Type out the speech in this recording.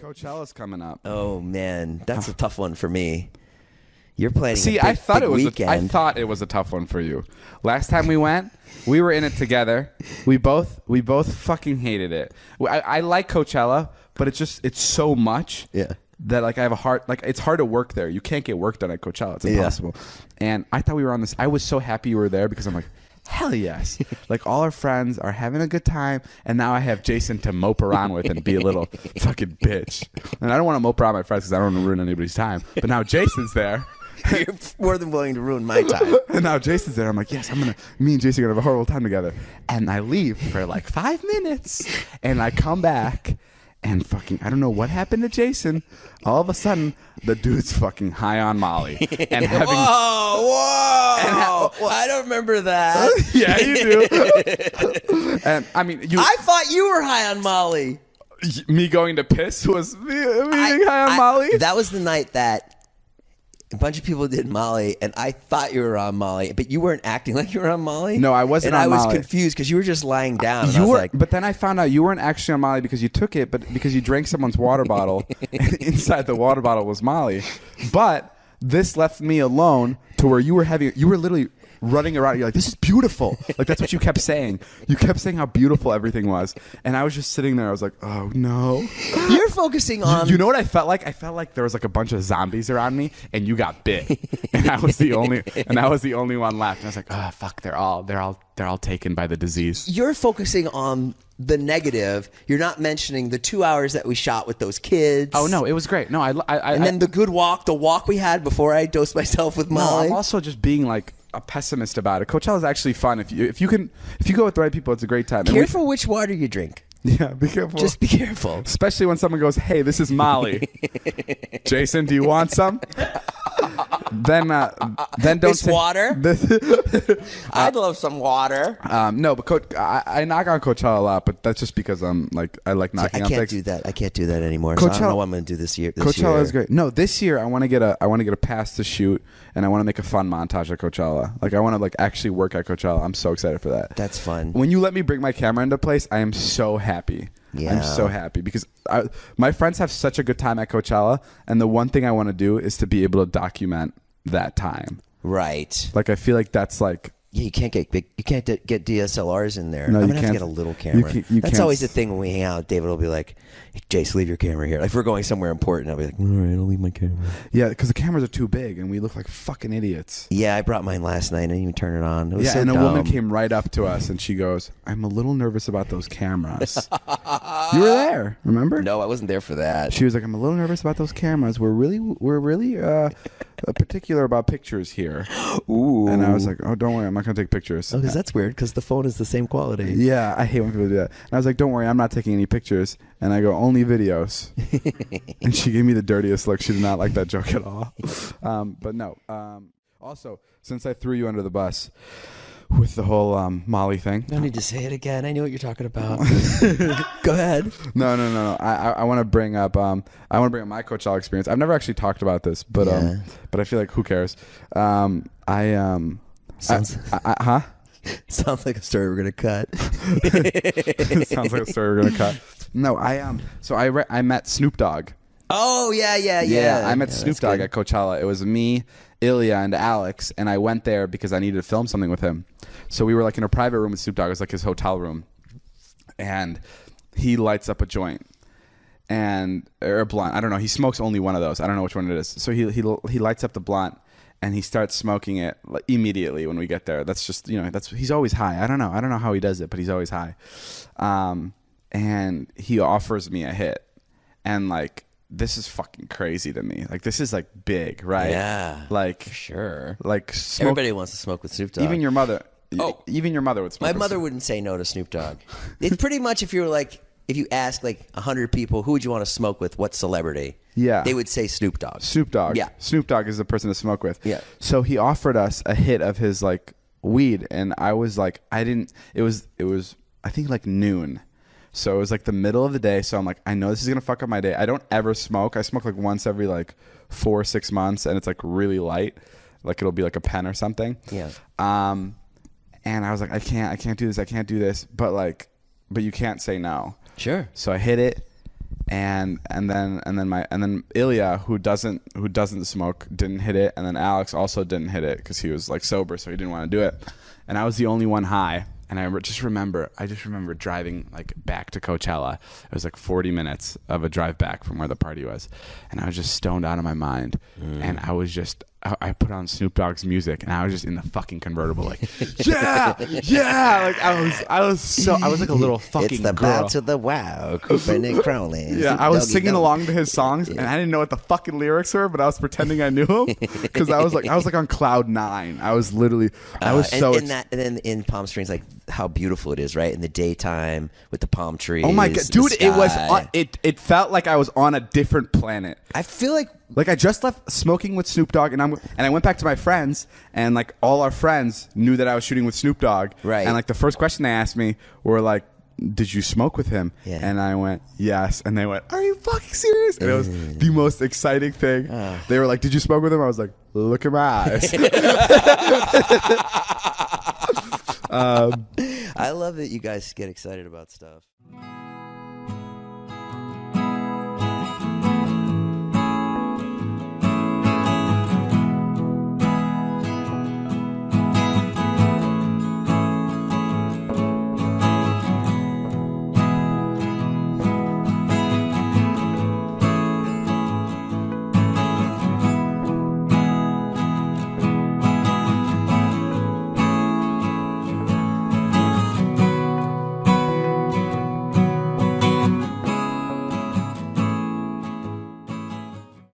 Coachella's coming up. Oh man, that's a tough one for me. You're planning. See, big, I thought it was. Weekend. A, I thought it was a tough one for you. Last time we went, we were in it together. We both we both fucking hated it. I, I like Coachella, but it's just it's so much. Yeah that like I have a hard like it's hard to work there. You can't get work done at Coachella. It's impossible. Yeah. And I thought we were on this. I was so happy you were there because I'm like, Hell yes. like all our friends are having a good time, and now I have Jason to mope around with and be a little fucking bitch. And I don't want to mope around my friends because I don't want to ruin anybody's time. But now Jason's there. You're more than willing to ruin my time. and now Jason's there. I'm like, yes, I'm gonna. Me and Jason are gonna have a horrible time together. And I leave for like five minutes, and I come back, and fucking, I don't know what happened to Jason. All of a sudden, the dude's fucking high on Molly and having. whoa, well, I don't remember that. yeah, you do. and I mean, you. I thought you were high on Molly. Me going to piss was me, me I, high on I, Molly. That was the night that a bunch of people did Molly, and I thought you were on Molly, but you weren't acting like you were on Molly. No, I wasn't. And I was confused because you were just lying down. You were, like, but then I found out you weren't actually on Molly because you took it, but because you drank someone's water bottle, inside the water bottle was Molly. But this left me alone to where you were having you were literally running around. You're like, this is beautiful. Like that's what you kept saying. You kept saying how beautiful everything was, and I was just sitting there. I was like, oh no. You're focusing on. You, you know what I felt like? I felt like there was like a bunch of zombies around me, and you got bit, and I was the only, and I was the only one left. And I was like, oh fuck, they're all, they're all, they're all taken by the disease. You're focusing on the negative. You're not mentioning the two hours that we shot with those kids. Oh no, it was great. No, I, I, I and then the good walk, the walk we had before I dosed myself with Molly. No, I'm also just being like, a pessimist about it. Coachella is actually fun if you if you can if you go with the right people. It's a great time. And we- Careful which water you drink. yeah, be careful. Just be careful. Especially when someone goes, "Hey, this is Molly." Jason, do you want some? then uh, then don't this water. This, I'd love some water. Um, no, but Coach, I, I, knock on Coachella a lot, but that's just because I'm like I like knocking. See, I can't do that. I can't do that anymore. Coachella, so I don't know what I'm going to do this year. This Coachella year. is great. No, this year I want to get a I want to get a pass to shoot, and I want to make a fun montage at Coachella. Like I want to like actually work at Coachella. I'm so excited for that. That's fun. When you let me bring my camera into place, I am so happy. Yeah. I'm so happy because I, my friends have such a good time at Coachella, and the one thing I want to do is to be able to document that time. Right. Like I feel like that's like yeah, you can't get big, you can't d- get DSLRs in there. No, I'm gonna have to get a little camera. You can, you That's always the thing when we hang out. David will be like, like, Jace, leave your camera here. Like, if we're going somewhere important, I'll be like, all right, I'll leave my camera. Yeah, because the cameras are too big and we look like fucking idiots. Yeah, I brought mine last night. I didn't even turn it on. It was yeah, so and dumb. a woman came right up to us and she goes, I'm a little nervous about those cameras. you were there, remember? No, I wasn't there for that. She was like, I'm a little nervous about those cameras. We're really, we're really uh, particular about pictures here. Ooh. And I was like, oh, don't worry, I'm not going to take pictures. Oh, because that's weird because the phone is the same quality. Yeah, I hate when people do that. And I was like, don't worry, I'm not taking any pictures. And I go, only videos. and she gave me the dirtiest look. She did not like that joke at all. Um, but no. Um, also, since I threw you under the bus with the whole um, Molly thing. No need to say it again. I know what you're talking about. Go ahead. No, no, no, no. I, I, I want to bring up. Um, I want to bring up my Coachella experience. I've never actually talked about this, but um, Yeah. um, but I feel like who cares? Um, I um, Sounds- I, I, I, huh? Sounds like a story we're gonna cut. Sounds like a story we're gonna cut. No, I um. So I re- I met Snoop Dogg. Oh yeah, yeah, yeah. yeah I met yeah, Snoop Dogg good. at Coachella. It was me, Ilya, and Alex, and I went there because I needed to film something with him. So we were like in a private room with Snoop Dogg. It was like his hotel room, and he lights up a joint and or blunt. I don't know. He smokes only one of those. I don't know which one it is. So he he he lights up the blunt and he starts smoking it immediately when we get there. That's just you know that's he's always high. I don't know. I don't know how he does it, but he's always high. Um, and he offers me a hit and like this is fucking crazy to me. Like this is like big, right? Yeah. Like sure. Like smoke, everybody wants to smoke with Snoop Dogg. Even your mother. Oh, even your mother would smoke. My mother Snoop. wouldn't say no to Snoop Dogg. it's pretty much if you were like if you ask like hundred people who would you want to smoke with, what celebrity? Yeah. They would say Snoop Dogg. Snoop Dogg. Yeah. Snoop Dogg is the person to smoke with. Yeah. So he offered us a hit of his like weed, and I was like, I didn't. It was it was I think like noon so it was like the middle of the day. So I'm like, I know this is gonna fuck up my day. I don't ever smoke. I smoke like once every like four six months, and it's like really light. Like it'll be like a pen or something. Yeah. Um, and I was like, I can't, I can't do this, I can't do this. But like, but you can't say no. Sure. So I hit it, and and then and then my and then Ilya, who doesn't who doesn't smoke, didn't hit it, and then Alex also didn't hit it because he was like sober, so he didn't want to do it, and I was the only one high and I re- just remember, I just remember driving like back to Coachella. It was like 40 minutes of a drive back from where the party was, and I was just stoned out of my mind, mm. and I was just I, put on Snoop Dogg's music and I was just in the fucking convertible, like, yeah, yeah. Like I was, I was so, I was like a little fucking. It's the girl. bow to the wow, creeping and crawling. Yeah, I was singing dog. along to his songs and I didn't know what the fucking lyrics were, but I was pretending I knew them because I was like, I was like on cloud nine. I was literally, I uh, was uh, and, so. And, that, and then in Palm Springs, like how beautiful it is, right? In the daytime with the palm trees. Oh my god, dude! It was, on, it it felt like I was on a different planet. I feel like like I just left smoking with Snoop Dogg, and I'm and I went back to my friends, and like all our friends knew that I was shooting with Snoop Dogg. Right. And like the first question they asked me were like, "Did you smoke with him?" Yeah. And I went, "Yes." And they went, "Are you fucking serious?" And it was mm. the most exciting thing. Uh. They were like, "Did you smoke with him?" I was like, "Look at my eyes." um, I love that you guys get excited about stuff.